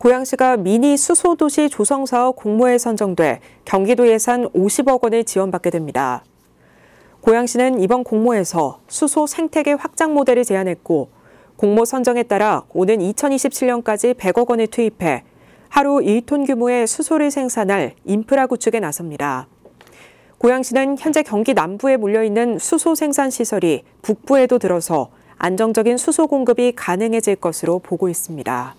고양시가 미니 수소도시 조성사업 공모에 선정돼 경기도 예산 50억 원을 지원받게 됩니다. 고양시는 이번 공모에서 수소 생태계 확장 모델을 제안했고 공모 선정에 따라 오는 2027년까지 100억 원을 투입해 하루 1톤 규모의 수소를 생산할 인프라 구축에 나섭니다. 고양시는 현재 경기 남부에 몰려있는 수소 생산 시설이 북부에도 들어서 안정적인 수소 공급이 가능해질 것으로 보고 있습니다.